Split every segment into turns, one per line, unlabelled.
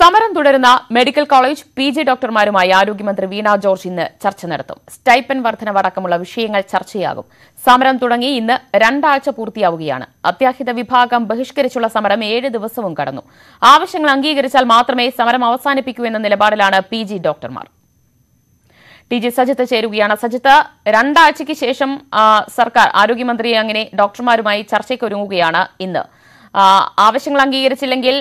സമരം തുടരുന്ന medical college P G ഡോക്ടർമാരുമായി ആരോഗ്യമന്ത്രി വീണ ജോർജ് ഇന്ന് ചർച്ച നടത്തും സ്റ്റൈപ്പൻ വർധനവടക്കമുള്ള വിഷയങ്ങൾ ചർച്ചയാകും സമരം തുടങ്ങി ഇന്ന് രണ്ടാഴ്ച പൂർത്തിയാവുകയാണ് അത്യാഹിത വിഭാഗം ബഹിഷ്കരിച്ചുള്ള സമരം ഏഴ് ദിവസവും കടന്നു ആവശ്യങ്ങൾ അംഗീകരിച്ചാൽ മാത്രമേ സമരം അവസാനിപ്പിക്കൂ എന്ന നിലപാടിലാണ് പി ജി ഡോക്ടർമാർ ടി ജി സജിത്ത് ചേരുകയാണ് സജിത്ത് രണ്ടാഴ്ചയ്ക്ക് ശേഷം സർക്കാർ ആരോഗ്യമന്ത്രിയെ അങ്ങനെ ഡോക്ടർമാരുമായി ചർച്ചയ്ക്ക് ഒരുങ്ങുകയാണ് ഇന്ന് ആവശ്യങ്ങൾ അംഗീകരിച്ചില്ലെങ്കിൽ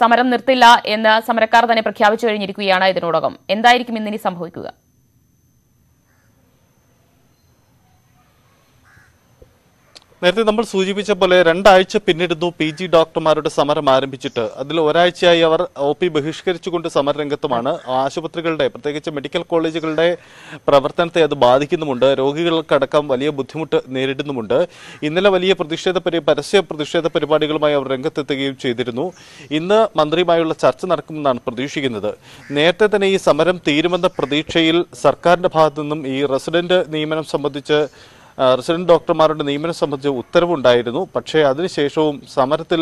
സമരം നിർത്തില്ല എന്ന് സമരക്കാർ തന്നെ പ്രഖ്യാപിച്ചു കഴിഞ്ഞിരിക്കുകയാണ് ഇതിനോടകം എന്തായിരിക്കും ഇന്നിനി സംഭവിക്കുക
നേരത്തെ നമ്മൾ സൂചിപ്പിച്ച പോലെ രണ്ടാഴ്ച പിന്നിടുന്നു പി ജി ഡോക്ടർമാരുടെ സമരം ആരംഭിച്ചിട്ട് അതിൽ ഒരാഴ്ചയായി അവർ ഒ പി ബഹിഷ്കരിച്ചുകൊണ്ട് സമരരംഗത്തുമാണ് ആശുപത്രികളുടെ പ്രത്യേകിച്ച് മെഡിക്കൽ കോളേജുകളുടെ പ്രവർത്തനത്തെ അത് ബാധിക്കുന്നുമുണ്ട് രോഗികൾക്കടക്കം വലിയ ബുദ്ധിമുട്ട് നേരിടുന്നുമുണ്ട് ഇന്നലെ വലിയ പ്രതിഷേധ പരി പരസ്യ പ്രതിഷേധ പരിപാടികളുമായി അവർ രംഗത്തെത്തുകയും ചെയ്തിരുന്നു ഇന്ന് മന്ത്രിയുമായുള്ള ചർച്ച നടക്കുമെന്നാണ് പ്രതീക്ഷിക്കുന്നത് നേരത്തെ തന്നെ ഈ സമരം തീരുമെന്ന പ്രതീക്ഷയിൽ സർക്കാരിന്റെ ഭാഗത്തു നിന്നും ഈ റെസിഡന്റ് നിയമനം സംബന്ധിച്ച് റെസിഡന്റ് ഡോക്ടർമാരുടെ നിയമനം സംബന്ധിച്ച് ഉത്തരവുണ്ടായിരുന്നു പക്ഷേ അതിനുശേഷവും സമരത്തിൽ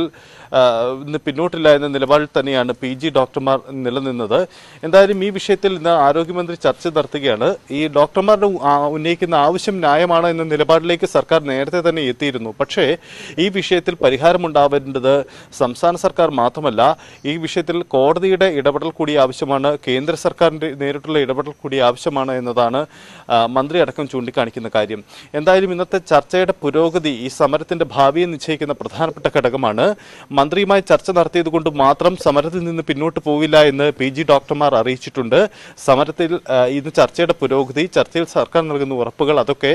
പിന്നോട്ടില്ല എന്ന നിലപാടിൽ തന്നെയാണ് പി ജി ഡോക്ടർമാർ നിലനിന്നത് എന്തായാലും ഈ വിഷയത്തിൽ ഇന്ന് ആരോഗ്യമന്ത്രി ചർച്ച നടത്തുകയാണ് ഈ ഡോക്ടർമാരുടെ ഉന്നയിക്കുന്ന ആവശ്യം ന്യായമാണ് എന്ന നിലപാടിലേക്ക് സർക്കാർ നേരത്തെ തന്നെ എത്തിയിരുന്നു പക്ഷേ ഈ വിഷയത്തിൽ പരിഹാരമുണ്ടാവേണ്ടത് സംസ്ഥാന സർക്കാർ മാത്രമല്ല ഈ വിഷയത്തിൽ കോടതിയുടെ ഇടപെടൽ കൂടി ആവശ്യമാണ് കേന്ദ്ര സർക്കാരിൻ്റെ നേരിട്ടുള്ള ഇടപെടൽ കൂടി ആവശ്യമാണ് എന്നതാണ് മന്ത്രി അടക്കം ചൂണ്ടിക്കാണിക്കുന്ന കാര്യം എന്തായാലും ഇന്നത്തെ ചർച്ചയുടെ പുരോഗതി ഈ സമരത്തിന്റെ ഭാവിയെ നിശ്ചയിക്കുന്ന പ്രധാനപ്പെട്ട ഘടകമാണ് മന്ത്രിയുമായി ചർച്ച കൊണ്ട് മാത്രം സമരത്തിൽ നിന്ന് പിന്നോട്ട് പോകില്ല എന്ന് പി ജി ഡോക്ടർമാർ അറിയിച്ചിട്ടുണ്ട് സമരത്തിൽ ഇന്ന് ചർച്ചയുടെ പുരോഗതി ചർച്ചയിൽ സർക്കാർ നൽകുന്ന ഉറപ്പുകൾ അതൊക്കെ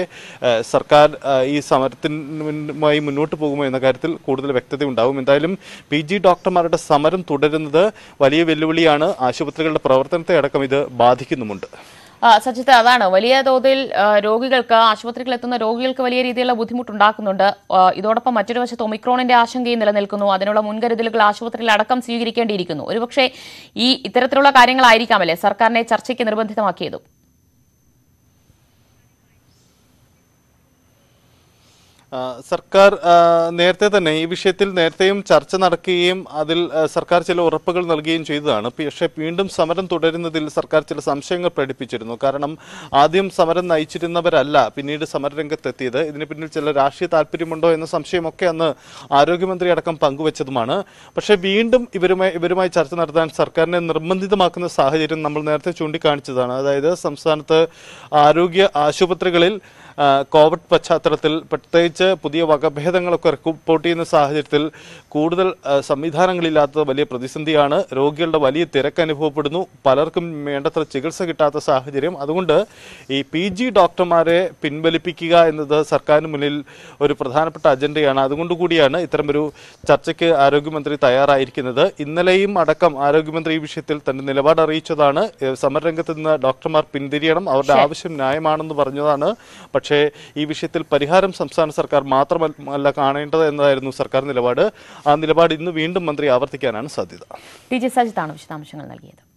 സർക്കാർ ഈ സമരത്തിനുമായി മുന്നോട്ട് പോകുമോ എന്ന കാര്യത്തിൽ കൂടുതൽ വ്യക്തത ഉണ്ടാവും എന്തായാലും പി ജി ഡോക്ടർമാരുടെ സമരം തുടരുന്നത് വലിയ വെല്ലുവിളിയാണ് ആശുപത്രികളുടെ പ്രവർത്തനത്തെ അടക്കം ഇത് ബാധിക്കുന്നുമുണ്ട്
സജിത്ത് അതാണ് വലിയ തോതിൽ രോഗികൾക്ക് ആശുപത്രികളിൽ എത്തുന്ന രോഗികൾക്ക് വലിയ രീതിയിലുള്ള ബുദ്ധിമുട്ടുണ്ടാക്കുന്നുണ്ട് ഇതോടൊപ്പം മറ്റൊരു വശത്ത് ഒമിക്രോണിന്റെ ആശങ്കയും നിലനിൽക്കുന്നു അതിനുള്ള മുൻകരുതലുകൾ ആശുപത്രിയിൽ അടക്കം സ്വീകരിക്കേണ്ടിയിരിക്കുന്നു ഒരുപക്ഷെ ഈ ഇത്തരത്തിലുള്ള കാര്യങ്ങളായിരിക്കാമല്ലേ സർക്കാരിനെ ചർച്ചയ്ക്ക് നിർബന്ധിതമാക്കിയതും
സർക്കാർ നേരത്തെ തന്നെ ഈ വിഷയത്തിൽ നേരത്തെയും ചർച്ച നടക്കുകയും അതിൽ സർക്കാർ ചില ഉറപ്പുകൾ നൽകുകയും ചെയ്തതാണ് പക്ഷേ വീണ്ടും സമരം തുടരുന്നതിൽ സർക്കാർ ചില സംശയങ്ങൾ പ്രകടിപ്പിച്ചിരുന്നു കാരണം ആദ്യം സമരം നയിച്ചിരുന്നവരല്ല പിന്നീട് സമരരംഗത്തെത്തിയത് ഇതിന് പിന്നിൽ ചില രാഷ്ട്രീയ താല്പര്യമുണ്ടോ എന്ന സംശയമൊക്കെ അന്ന് ആരോഗ്യമന്ത്രി അടക്കം പങ്കുവച്ചതുമാണ് പക്ഷേ വീണ്ടും ഇവരുമായി ഇവരുമായി ചർച്ച നടത്താൻ സർക്കാരിനെ നിർബന്ധിതമാക്കുന്ന സാഹചര്യം നമ്മൾ നേരത്തെ ചൂണ്ടിക്കാണിച്ചതാണ് അതായത് സംസ്ഥാനത്ത് ആരോഗ്യ ആശുപത്രികളിൽ കോവിഡ് പശ്ചാത്തലത്തിൽ പ്രത്യേകിച്ച് പുതിയ വകഭേദങ്ങളൊക്കെ റിപ്പോർട്ട് ചെയ്യുന്ന സാഹചര്യത്തിൽ കൂടുതൽ സംവിധാനങ്ങളില്ലാത്ത വലിയ പ്രതിസന്ധിയാണ് രോഗികളുടെ വലിയ തിരക്ക് അനുഭവപ്പെടുന്നു പലർക്കും വേണ്ടത്ര ചികിത്സ കിട്ടാത്ത സാഹചര്യം അതുകൊണ്ട് ഈ പി ജി ഡോക്ടർമാരെ പിൻവലിപ്പിക്കുക എന്നത് സർക്കാരിന് മുന്നിൽ ഒരു പ്രധാനപ്പെട്ട അജണ്ടയാണ് അതുകൊണ്ട് കൂടിയാണ് ഇത്തരമൊരു ചർച്ചയ്ക്ക് ആരോഗ്യമന്ത്രി തയ്യാറായിരിക്കുന്നത് ഇന്നലെയും അടക്കം ആരോഗ്യമന്ത്രി ഈ വിഷയത്തിൽ തന്റെ നിലപാട് അറിയിച്ചതാണ് സമരരംഗത്ത് നിന്ന് ഡോക്ടർമാർ പിന്തിരിയണം അവരുടെ ആവശ്യം ന്യായമാണെന്ന് പറഞ്ഞതാണ് പക്ഷേ ഈ വിഷയത്തിൽ പരിഹാരം സംസ്ഥാന സർക്കാർ സർക്കാർ മാത്രമല്ല കാണേണ്ടത് എന്നതായിരുന്നു സർക്കാർ നിലപാട് ആ നിലപാട് ഇന്ന് വീണ്ടും മന്ത്രി ആവർത്തിക്കാനാണ് സാധ്യത
ടി ജെ സജിത്താണ് വിശദാംശങ്ങൾ നൽകിയത്